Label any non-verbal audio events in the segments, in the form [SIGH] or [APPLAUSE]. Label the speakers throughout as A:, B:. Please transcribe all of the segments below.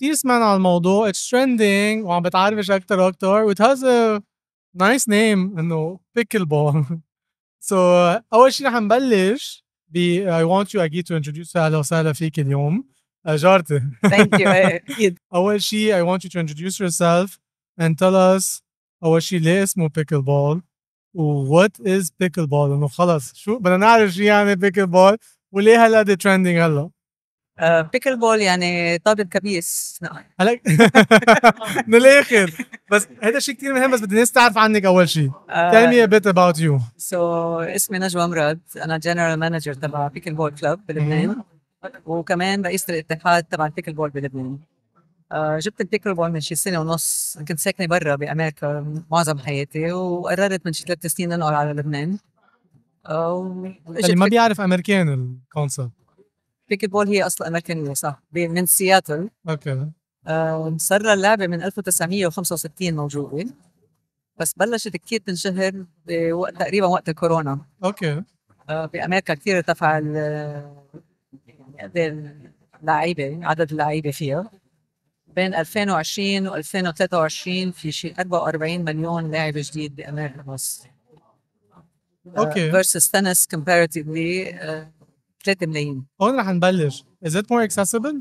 A: تسمع عن الموضوع اتس ترندنج وعم بتعرفش اكثر واكثر وات هاز ا نايس نيم انه بيكل بول سو اول شيء رح نبلش ب اي ونت يو اكيد تو انتروديوس اهلا وسهلا فيك اليوم جارتي ثانك يو اكيد اول شيء اي ونت يو تو انتروديوس يور سيلف اند تيل اس اول شيء ليه اسمه بيكل بول وات از بيكل بول انه خلص شو بدنا نعرف شو يعني بيكل بول وليه هلا دي ترندنج هلا
B: بيكل آه. بول يعني طابة كبيس هلا [LAUGHS] من الاخر بس [LAUGHS] هذا شيء كثير مهم بس بدي الناس تعرف عنك
A: اول شيء آه. tell me a bit about you
B: so اسمي نجوى مراد انا جنرال مانجر تبع بيكل بول كلوب بلبنان وكمان رئيس الاتحاد تبع البيكل بول بلبنان آه، جبت البيكل بول من شي سنه ونص كنت ساكنه برا بامريكا معظم حياتي وقررت من شي ثلاث سنين انقل على لبنان اللي ما بيعرف
A: امريكان الكونسبت
B: بيكي بول هي اصلا امريكانيه صح من سياتل اوكي صار آه، لها اللعبه من 1965 موجوده بس بلشت كثير تنشهر بوقت تقريبا وقت الكورونا اوكي آه، بامريكا كثير ارتفع يعني اللعيبه عدد اللعيبه فيها بين 2020 و 2023 في شيء 44 مليون لاعب جديد بامريكا بس آه، اوكي فيرسز تنس كومباريتيفلي 3 ملايين هون رح نبلش is it more accessible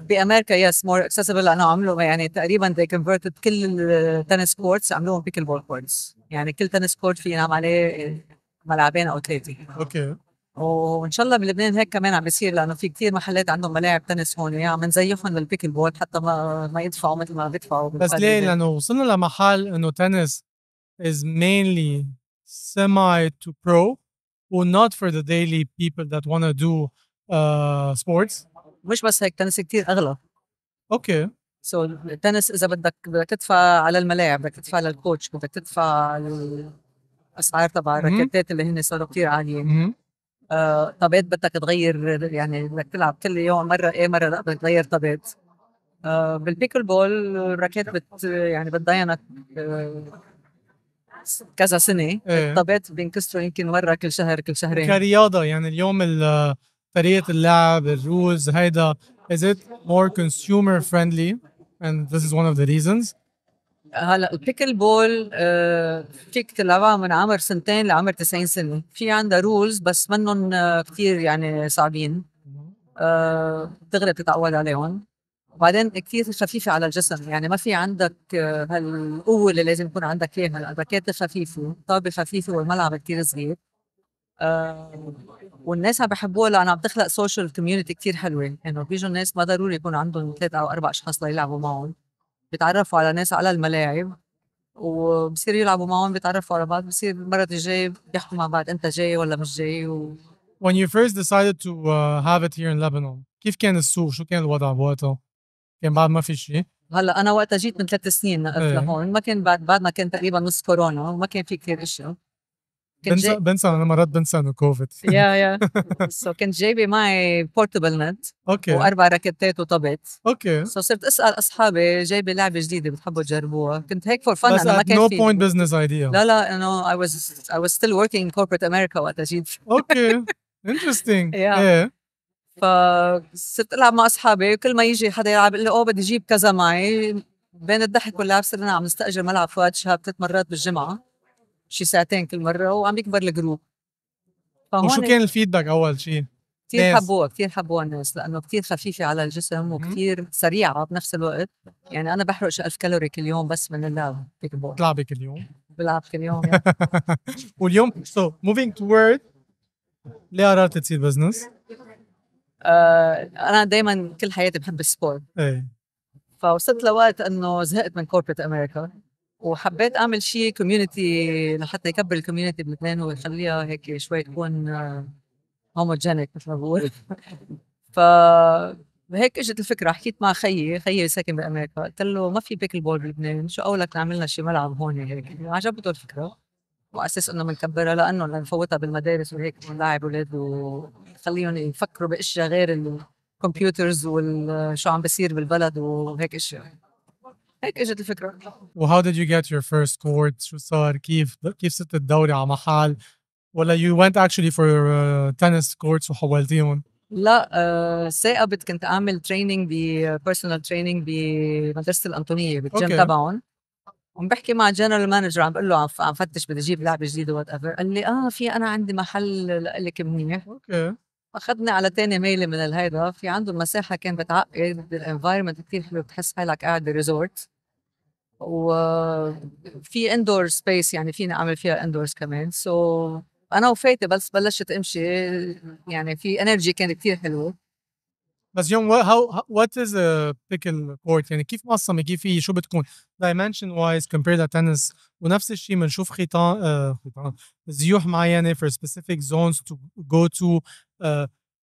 B: بامريكا يس مور اكسسبل لانه عملوا يعني تقريبا they converted كل التنس كورتس عملوهم بيكل بول كورتس يعني كل تنس كورت في ينام عليه ملعبين او ثلاثه اوكي وان شاء الله بلبنان هيك كمان عم بيصير لانه في كثير محلات عندهم ملاعب تنس هون يعني عم نزيفهم للبيكل بول حتى ما ما يدفعوا مثل ما بيدفعوا بس ليه؟ لانه
A: وصلنا لمحل انه تنس is mainly semi to pro or not for the daily
B: people that want to do uh, sports مش بس هيك تنس كتير اغلى اوكي سو التنس اذا بدك بدك تدفع على الملاعب بدك تدفع للكوتش بدك تدفع الاسعار تبع الراكتات اللي هن صاروا كثير عاليه آه طابات بدك تغير يعني بدك تلعب كل يوم مره ايه مره لا بدك تغير طابات آه بالبيكل بول الراكت بت يعني بتضايقك آه كذا سنه ارتبط إيه. بنكسره يمكن مره كل شهر كل شهرين
A: كرياضه يعني اليوم طريقه اللعب الرولز هيدا is it more consumer friendly and this is one of the reasons
B: هلا البيكل آه، بول فيك تلعبها من عمر سنتين لعمر 90 سنه في عندها رولز بس منهم آه، كثير يعني صعبين آه، دغري بتتعود عليهم وبعدين كثير خفيفه على الجسم يعني ما في عندك آه، هالقوه اللي لازم يكون عندك اياها الباكيت خفيفه الطابه خفيفه والملعب كثير صغير آه والناس عم بحبوها لانه عم تخلق سوشيال كوميونتي كثير حلوه انه يعني بيجوا الناس ما ضروري يكون عندهم ثلاث او اربع اشخاص ليلعبوا معهم بيتعرفوا على ناس على الملاعب وبصيروا يلعبوا معهم بيتعرفوا على بعض بصير المره الجاي بيحكوا مع بعض انت جاي ولا مش جاي و...
A: When you first decided to uh, have it here in Lebanon كيف كان السوق شو كان الوضع بوقتها؟ كان يعني بعد ما في شيء
B: هلا انا وقتها جيت من ثلاث سنين نقلت ايه. لهون ما كان بعد بعد ما كان تقريبا نص كورونا وما كان في كثير اشياء بنسى
A: بنسى انا مرات بنسى انه كوفيد [LAUGHS] يا
B: يا سو [LAUGHS] كنت جايبه معي بورتبل نت اوكي واربع راكتات وطبت اوكي سو صرت اسال اصحابي جايبه لعبه جديده بتحبوا تجربوها كنت هيك فور فن انا ما كان في نو بوينت
A: بزنس ايديا لا
B: لا انه اي واز اي واز ستيل وركينج كوربريت امريكا وقتها جيت اوكي [LAUGHS] انترستينج يا فصرت العب مع اصحابي كل ما يجي حدا يلعب يقول له اوه بدي اجيب كذا معي بين الضحك واللعب صرنا عم نستاجر ملعب فؤاد شهاب ثلاث مرات بالجمعه شي ساعتين كل مره وعم يكبر الجروب وشو كان
A: الفيدباك اول شيء؟ كثير
B: حبوها كثير حبوها الناس لانه كثير خفيفه على الجسم وكثير سريعه بنفس الوقت يعني انا بحرق 1000 كالوري كل يوم بس من اللعب بيك بول بتلعبي كل يوم؟ بلعب كل يوم
A: [LAUGHS] واليوم سو موفينج توورد ليه قررت تصير بزنس؟
B: آه انا دائما كل حياتي بحب السبور ايه فوصلت لوقت انه زهقت من كوربريت امريكا وحبيت اعمل شيء كوميونتي لحتى يكبر الكوميونتي بلبنان ويخليها هيك شوي تكون هوموجينيك آه، مثل ما بقول [LAUGHS] ف هيك اجت الفكره حكيت مع خيي خيي ساكن بامريكا قلت له ما في بيكل بول بلبنان شو قولك نعمل لنا شي ملعب هون هيك عجبته الفكره واساس انه بنكبرها لانه لنفوتها بالمدارس وهيك ونلاعب اولاد ونخليهم يفكروا باشياء غير الكمبيوترز وشو عم بصير بالبلد وهيك اشياء هيك اجت الفكره
A: وهاو ديد يو جيت يور فيرست كورت شو صار كيف كيف صرت الدوري على محل ولا يو ونت اكشلي فور تنس كورتس وحولتيهم
B: لا ثاقبت آه، كنت اعمل تريننج بيرسونال تريننج بمدرسه الانطونيه بالجيم تبعهم عم بحكي مع الجنرال مانجر عم بقول له عم فتش بدي اجيب لعبه جديده وات ايفر قال لي اه في انا عندي محل لك منيح اوكي اخذني على تاني ميله من الهيدا في عنده المساحه كان بتعقد الانفايرمنت كثير حلو بتحس حالك قاعد بريزورت وفي اندور سبيس يعني فيني اعمل فيها اندورز كمان سو so انا وفاتي بس بلشت امشي يعني في انرجي كانت كثير حلوه
A: بس يوم هاو وات از بيكل كورت يعني كيف مقسمه كيف هي شو بتكون دايمنشن وايز كومبيرد تنس ونفس الشيء بنشوف خيطان آه، خيطان زيوح معينه فور سبيسيفيك زونز تو جو تو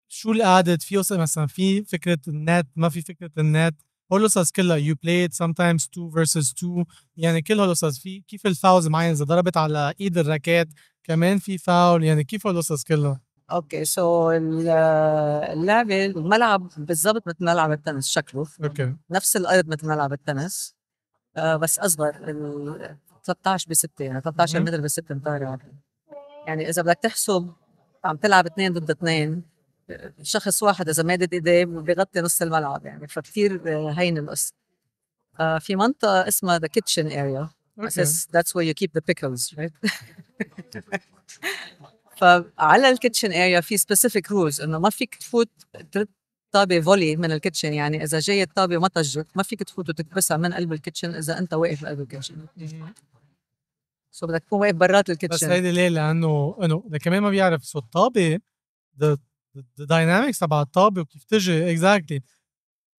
A: شو الادد في مثلا في فكره النت ما في فكره النت هول القصص كلها يو بلايد سم تايمز 2 فيرسز 2 يعني كل هول القصص في كيف الفاوز معين اذا ضربت على ايد الراكات كمان في فاول يعني كيف هول القصص كلها
B: أوكي سو اللعبة الملعب بالضبط مثل ملعب التنس شكله اوكي نفس الأرض مثل ملعب التنس آه، بس أصغر 13 ب 6 يعني 13 متر ب 6 متر يعني. يعني إذا بدك تحسب عم تلعب اثنين ضد اثنين شخص واحد إذا مادد إيديه بيغطي نص الملعب يعني فكثير هين هينة القصة آه، في منطقة اسمها ذا كيتشن اريا اساس ذاتس وير يو كيب ذا بيكلز فعلى الكيتشن اريا في سبيسيفيك رولز انه ما فيك تفوت طابه فولي من الكيتشن يعني اذا جاي الطابه ما طجت ما فيك تفوت وتكبسها من قلب الكيتشن اذا انت واقف بقلب الكيتشن سو بدك تكون واقف برات الكيتشن بس هيدي
A: ليه لانه انه كمان ما بيعرف سو الطابه the تبع الطابه وكيف تجي اكزاكتلي exactly.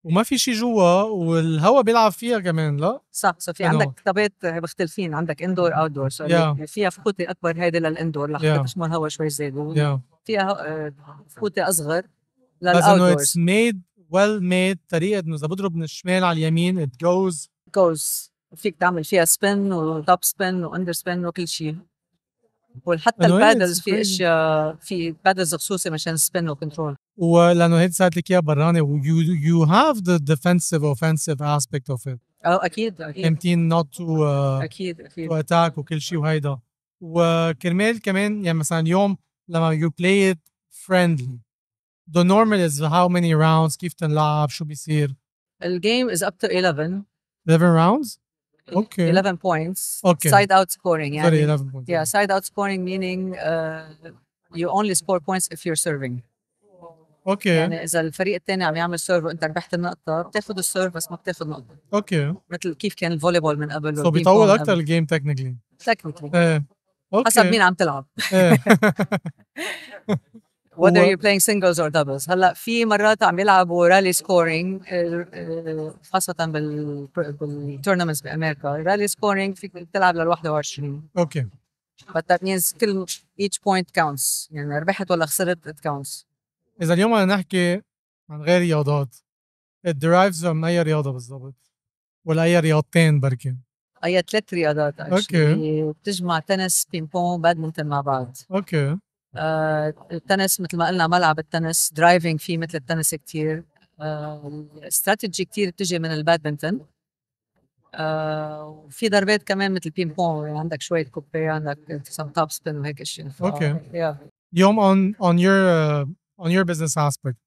A: وما في شيء جوا والهواء بيلعب فيها كمان لا
B: صح صح في عندك طابات مختلفين عندك اندور اوت دور yeah. فيها فخوطه اكبر هيدي للاندور لحتى yeah. تشمل هواء شوي زاد yeah. فيها آه، فخوطه اصغر للاوت دور انه اتس
A: ميد ويل ميد طريقه انه اذا بضرب من
B: الشمال على اليمين ات جوز جوز فيك تعمل فيها سبين وتوب سبين واندر سبين وكل شيء وحتى البادلز في اشياء في بادلز خصوصي مشان سبين وكنترول
A: ولانه هيدي لك اياها you, have the defensive offensive aspect of it
B: اكيد اكيد
A: not to اكيد اكيد to attack وكل شيء وهيدا وكرمال كمان يعني مثلا اليوم لما you play it friendly the normal is how many rounds كيف تنلعب شو بيصير
B: الجيم is up to 11
A: 11 rounds
B: Okay. 11 points. Okay. Side out scoring. Yeah. 11 Yeah, side out scoring meaning uh, you only score points if you're serving. اوكي يعني اذا الفريق الثاني عم يعمل سيرف وانت ربحت النقطه بتاخذ السيرف بس ما بتاخذ نقطه اوكي مثل كيف كان الفولي بول من قبل سو بيطول اكثر الجيم تكنيكلي تكنيكلي ايه اوكي حسب مين عم تلعب إيه. [LAUGHS] [LAUGHS] whether you're playing singles or doubles هلا في مرات عم يلعبوا رالي آه، سكورينج آه، خاصة بال بالتورنمنتس بامريكا رالي سكورينج فيك تلعب لل 21 اوكي okay. but that means كل each point counts يعني ربحت ولا خسرت it counts
A: اذا اليوم بدنا نحكي عن غير رياضات الدرايفز من اي رياضه بالضبط ولا اي رياضتين بركي
B: اي ثلاث رياضات اوكي بتجمع تنس بينج بونج بادمنتون مع بعض اوكي آه التنس مثل ما قلنا ملعب التنس درايفنج فيه مثل التنس كثير استراتيجي آه كثير بتجي من البادمنتون آه وفي ضربات كمان مثل بينج يعني بونج عندك شويه كوبي عندك سم توب سبين وهيك اشياء اوكي
A: يوم اون اون يور on your business aspect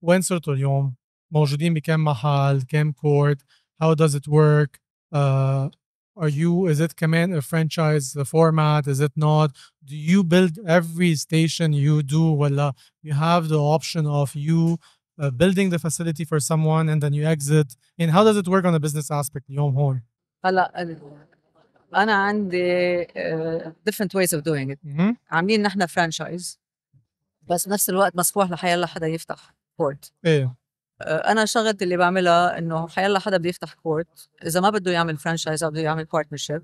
A: when صرتوا اليوم؟ موجودين بكم محل؟ كم كورت؟ How does it work? Uh, are you is it a franchise format is it not do you build every station you do well uh, you have the option of you uh, building the facility for someone and then you exit and how does it work on the business aspect Yom هون
B: هلا انا عندي different ways of doing it mm-hmm. عاملين نحن franchise بس نفس الوقت مسموح لحيالله حدا يفتح كورت ايه آه، انا شغلتي اللي بعملها انه حيالله حدا بده يفتح كورت اذا ما بده يعمل فرانشايز او بده يعمل بارتنرشيب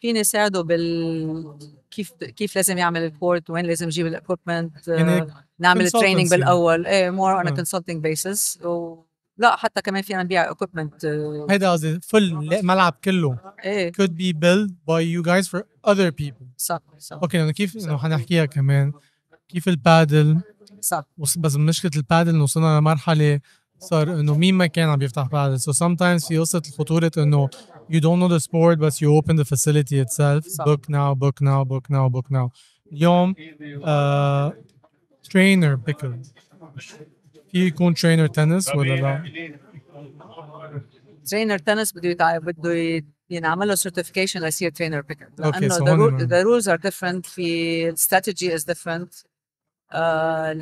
B: فيني ساعده بال كيف كيف لازم يعمل البورت وين لازم يجيب الاكوبمنت آه، يعني نعمل التريننج بالاول ايه مور اون كونسلتنج بيسز لا حتى كمان فينا نبيع اكوبمنت آه. هيدا قصدي فل
A: الملعب كله ايه could be built by you guys for other people صح صح اوكي كيف انه حنحكيها كمان كيف البادل صح بس مشكله البادل وصلنا لمرحله صار انه مين ما كان عم يفتح بادل سو so sometimes في قصه خطوره انه you don't know the sport but you open the facility itself صح. book now book now book now book now اليوم uh, trainer بيكل في يكون trainer تنس ولا لا؟
B: trainer تنس بده يتع... بده ينعمل له certification ليصير trainer بيكل لانه the, the rules are different في strategy is different آه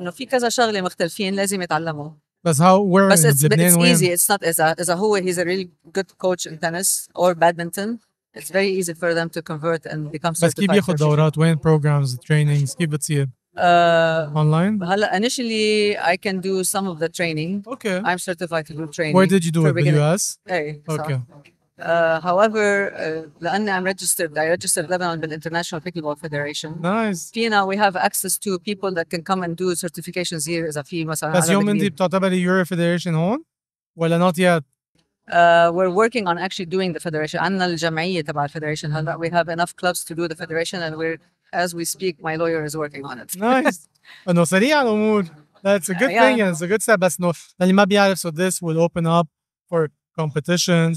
B: انه في كذا شغله مختلفين لازم يتعلموها
A: بس هاو وير بس it's, لبنان it's وين؟ easy it's
B: not اذا اذا هو he's a really good coach in tennis or badminton it's very easy for them to convert and become certified بس كيف بياخذ دورات
A: وين programs trainings كيف بتصير؟
B: Uh, Online. هلا initially I can do some of the training. Okay. I'm certified to do training. Where did you do it? The US. Hey. Okay. So. Uh, however uh, لاني I'm registered I registered Lebanon International pickleball federation nice. فينا we have access to people that can come and do certifications here as a fee. مثلا you mean the
A: بتعتبري Euro Federation هون Well, not yet
B: Uh, we're working on actually doing the federation. And الجمعية تبع الفederation هلا. We have enough clubs to do the federation and we're as we speak my lawyer is working on it. nice.
A: [LAUGHS] That's a good yeah, thing and it's a good step. بس انه so this will open up for competitions,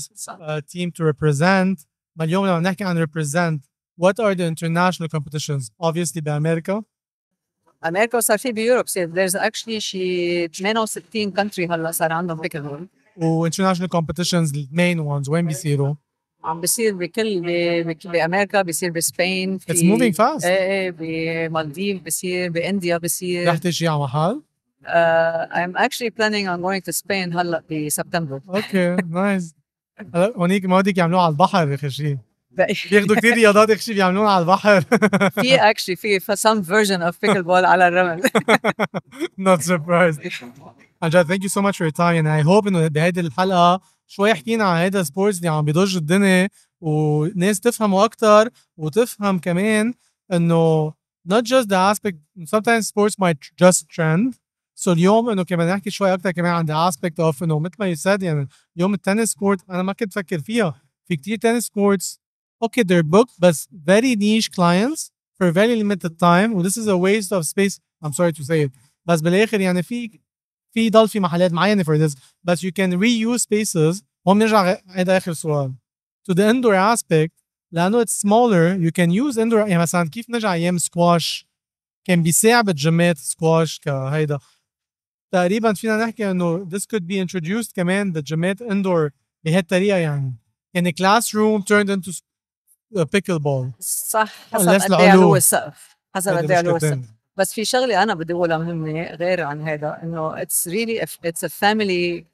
A: team to represent. but you I'm not represent. What are the international competitions? Obviously, the America.
B: America is actually Europe. there's actually she men of 16 countries around the pickleball.
A: Oh, international competitions, main ones. When we see it all?
B: Um, we see see it. it. We America, we see it. Spain. It's moving fast. Eh, eh, we Maldives, we see it. India, we see.
A: it.
B: Uh, I'm actually planning on going to Spain هلا بسبتمبر. اوكي نايس.
A: هلا هونيك ما هوديك يعملوها على البحر يا خشي.
B: [LAUGHS] بياخذوا كثير
A: رياضات شيء بيعملوها على البحر [LAUGHS]
B: في اكشلي في some version of pickleball على الرمل
A: [LAUGHS] not surprised عن جد thank you so much for your time and I hope انه بهيدي الحلقه شوي حكينا عن هيدا السبورتس اللي عم بيضج الدنيا وناس تفهمه اكثر وتفهم كمان انه not just the aspect sometimes sports might just trend سو so اليوم انه كمان نحكي شوي اكثر كمان عن ذا اسبكت اوف انه مثل ما سيد يعني اليوم التنس كورت انا ما كنت فكر فيها في كثير تنس كورتس اوكي ذير بوك بس فيري نيش كلاينتس فور فيري ليمتد تايم وذيس از ا ويست اوف سبيس ام I'm sorry to say it بس بالاخر يعني في في ضل في محلات معينه فور ذيس بس يو كان ري يوز سبيسز هون بنرجع هذا اخر سؤال to the indoor aspect لانه اتس سمولر يو كان يوز اندور يعني مثلا كيف نرجع ايام سكواش كان بيساعد جيمات سكواش كهيدا تقريبا فينا نحكي انه this could be introduced كمان بالجيمات اندور بهالطريقه يعني يعني كلاس روم turned into بيكل بول صح حسب قد ايه السقف حسب قد ايه السقف
B: بس في شغله انا بدي اقولها مهمه غير عن هذا انه اتس ريلي اتس ا فاميلي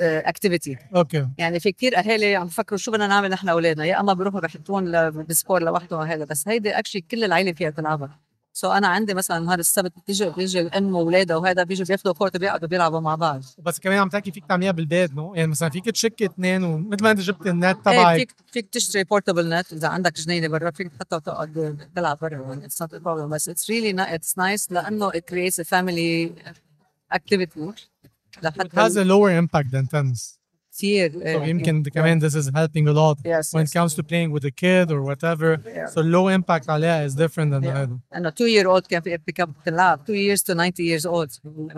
B: اكتيفيتي اوكي يعني في كثير اهالي عم بفكروا شو بدنا نعمل نحن اولادنا يا اما بيروحوا بحطون بسبور لوحدهم هذا بس هيدي اكشلي كل العائله فيها تلعبها سو انا عندي مثلا نهار السبت بتيجي بيجي الام واولادها وهذا بيجوا بياخذوا كورت بيقعدوا بيلعبوا مع بعض بس كمان عم تحكي
A: فيك تعمليها بالبيت نو يعني مثلا فيك تشكي اثنين ومثل ما انت جبت النت إيه، تبعك ايه فيك
B: فيك تشتري بورتبل نت اذا عندك جنينه برا فيك تحطها وتقعد تلعب برا اتس نوت بروبلم بس اتس ريلي اتس نايس لانه ات كريتس ا فاميلي اكتيفيتي لحتى هاز ا
A: لور امباكت ذان تنس
B: see it. So him eh, can
A: recommend this is helping a lot yes, when yes. it comes to playing with a kid or whatever. Yeah. So low impact alea is different than yeah. the
B: And a two year old can become lab. Two years to ninety years old.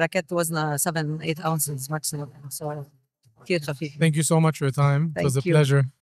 B: Racket was seven, eight ounces maximum. So Thank
A: you so much for your time. Thank it was a you. pleasure.